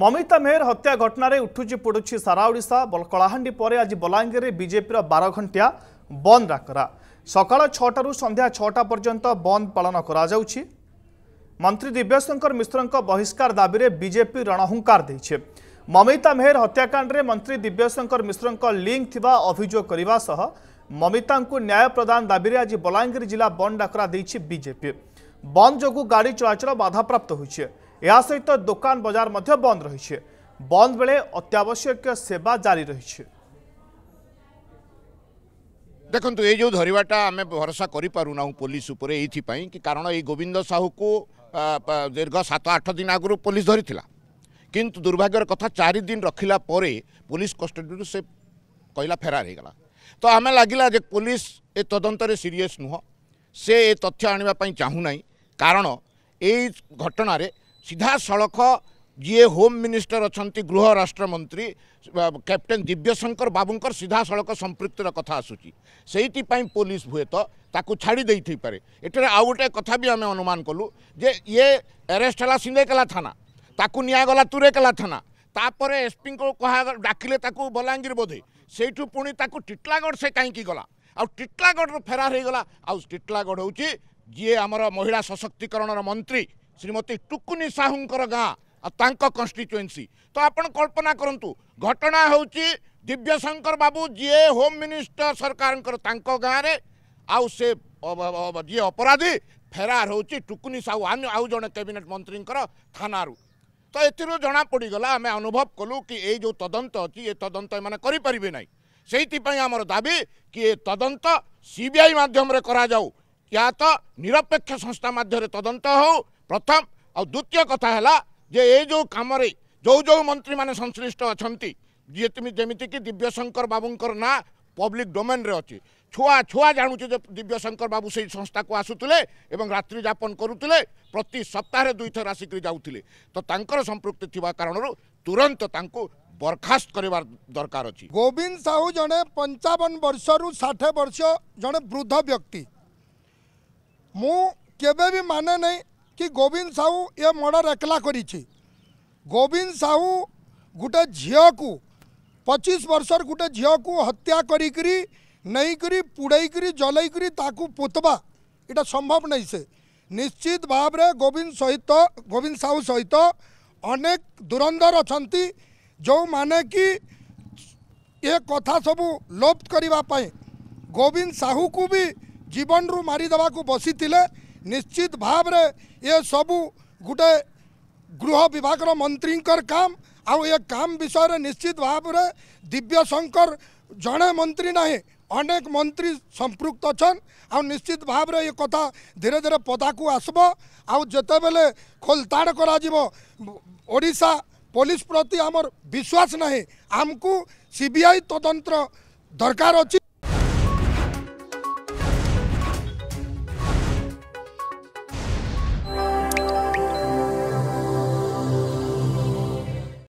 মমিতা মেহর হত্যা ঘটনার উঠুচি পড়ুছি সারা ওড়শা কলাহাণ্ডি পরে আজ বলাঙ্গীরে বিজেপির বার ঘণ্টিয়া বন্দ ডাকরা সকাল ছটার সন্ধ্যা ছটা পর্যন্ত বন্দ পালন করা যাচ্ছে মন্ত্রী দিব্যশঙ্কর মিশ্রঙ্ক বহিষ্কার দাবিরে বিজেপি রণহুঙ্কার দিয়েছে মমিতা মেহর হত্যাকাণ্ডে মন্ত্রী দিব্যশঙ্কর মিশ্রঙ্ক লিঙ্ক থাকা অভিযোগ করা সহ মমিতাঙ্কু ন্যায় প্রদান দাবিরে আজ বলাঙ্গীর জেলা বন্দ ডাকরা দিয়েছে বিজেপি বন্দ যোগ গাড়ি চলাচল বাধাপ্রাপ্ত হয়েছে ଏହା ସହିତ ଦୋକାନ ବଜାର ମଧ୍ୟ ବନ୍ଦ ରହିଛି ବନ୍ଦ ବେଳେ ଅତ୍ୟାବଶ୍ୟକ ସେବା ଜାରି ରହିଛି ଦେଖନ୍ତୁ ଏଇ ଯେଉଁ ଧରିବାଟା ଆମେ ଭରସା କରିପାରୁନାହୁଁ ପୋଲିସ ଉପରେ ଏଇଥିପାଇଁ କି କାରଣ ଏଇ ଗୋବିନ୍ଦ ସାହୁକୁ ଦୀର୍ଘ ସାତ ଆଠ ଦିନ ଆଗରୁ ପୋଲିସ ଧରିଥିଲା କିନ୍ତୁ ଦୁର୍ଭାଗ୍ୟର କଥା ଚାରି ଦିନ ରଖିଲା ପରେ ପୋଲିସ କଷ୍ଟଡ଼ିରୁ ସେ କହିଲା ଫେରାର ହେଇଗଲା ତ ଆମେ ଲାଗିଲା ଯେ ପୋଲିସ ଏ ତଦନ୍ତରେ ସିରିୟସ୍ ନୁହଁ ସେ ଏ ତଥ୍ୟ ଆଣିବା ପାଇଁ ଚାହୁଁନାହିଁ କାରଣ ଏଇ ଘଟଣାରେ ସିଧାସଳଖ ଯିଏ ହୋମ୍ ମିନିଷ୍ଟର ଅଛନ୍ତି ଗୃହ ରାଷ୍ଟ୍ରମନ୍ତ୍ରୀ କ୍ୟାପ୍ଟେନ୍ ଦିବ୍ୟଶଙ୍କର ବାବୁଙ୍କର ସିଧାସଳଖ ସମ୍ପୃକ୍ତିର କଥା ଆସୁଛି ସେଇଥିପାଇଁ ପୋଲିସ ହୁଏତ ତାକୁ ଛାଡ଼ି ଦେଇଥିପାରେ ଏଠାରେ ଆଉ ଗୋଟେ କଥା ବି ଆମେ ଅନୁମାନ କଲୁ ଯେ ଇଏ ଆରେଷ୍ଟ ହେଲା ସିନ୍ଦେକେଲା ଥାନା ତାକୁ ନିଆଗଲା ତୁରେକେଲା ଥାନା ତାପରେ ଏସ୍ପିଙ୍କୁ କୁହା ଡାକିଲେ ତାକୁ ବଲାଙ୍ଗୀର ବୋଧେ ସେଇଠୁ ପୁଣି ତାକୁ ଟିଟଲାଗଡ଼ ସେ କାହିଁକି ଗଲା ଆଉ ଟିଟଲାଗଡ଼ରୁ ଫେରାର ହେଇଗଲା ଆଉ ଟିଟଲାଗଡ଼ ହେଉଛି ଯିଏ ଆମର ମହିଳା ସଶକ୍ତିକରଣର ମନ୍ତ୍ରୀ ଶ୍ରୀମତୀ ଟୁକୁନି ସାହୁଙ୍କର ଗାଁ ଆଉ ତାଙ୍କ କନଷ୍ଟିଚୁଏନ୍ସି ତ ଆପଣ କଳ୍ପନା କରନ୍ତୁ ଘଟଣା ହେଉଛି ଦିବ୍ୟଶଙ୍କର ବାବୁ ଯିଏ ହୋମ୍ ମିନିଷ୍ଟର ସରକାରଙ୍କର ତାଙ୍କ ଗାଁରେ ଆଉ ସେ ଯିଏ ଅପରାଧୀ ଫେରାର ହେଉଛି ଟୁକୁନି ସାହୁ ଅନ୍ୟ ଆଉ ଜଣେ କ୍ୟାବିନେଟ୍ ମନ୍ତ୍ରୀଙ୍କର ଥାନାରୁ ତ ଏଥିରୁ ଜଣାପଡ଼ିଗଲା ଆମେ ଅନୁଭବ କଲୁ କି ଏଇ ଯେଉଁ ତଦନ୍ତ ଅଛି ଏ ତଦନ୍ତ ଏମାନେ କରିପାରିବେ ନାହିଁ ସେଇଥିପାଇଁ ଆମର ଦାବି କି ଏ ତଦନ୍ତ ସି ବି ଆଇ ମାଧ୍ୟମରେ କରାଯାଉ ୟା ତ ନିରପେକ୍ଷ ସଂସ୍ଥା ମାଧ୍ୟମରେ ତଦନ୍ତ ହେଉ প্রথম আদ্বিতীয় কথা হল যে এই যে কামরে যে যে মন্ত্রী মানে সংশ্লিষ্ট অনেক যেমিতিকি দিব্যশঙ্কর বাবুঙ্কর না পব্লিক ডোমেন্রে অছি ছুয়া ছুয়া জাণুছে যে দিব্যশঙ্কর বাবু সেই সংস্থাকে আসুলে এবং রাত্রি যাপন করুলে প্রতি সপ্তাহে দুইথর আসিক যাওলে তো তাঁকর সম্পৃক্তি থাকা কারণর তুরন্ত তাঁকু বরখাস্ত করিবার দরকার অছি গোবিন্দ সাহু জনে পঞ্চাবন বর্ষরু ষাঠে বর্ষ জনে বৃদ্ধ ব্যক্তি মু কেবে বি মানে নাই कि गोविंद साहू ये मर्डर एकला करी गोविंद साहू गोटे झील को पचीस वर्षर गोटे झील को हत्या करी नहीं पुड़ेकरी पोतवा यहाँ संभव नहीं से निश्चित भाव गोविंद सहित गोविंद साहू सहित अनेक दुरंधर अच्छा जो मैने कि ये कथा सबू लोप करने गोविंद साहू को भी जीवन रू मारिदेवा बसी निश्चित भाव रे ये सब गोटे गृह विभाग मंत्री काम आम विषय निश्चित भाव रे दिव्य शंकर जड़े मंत्री ना अनेक मंत्री संप्रक्त अच्छा निश्चित भाव रे ये कथा धीरे धीरे पदा को आसब आते खोलताड़ करशा पुलिस प्रति आमर विश्वास ना आमको सीबीआई तदंत्र दरकार अच्छी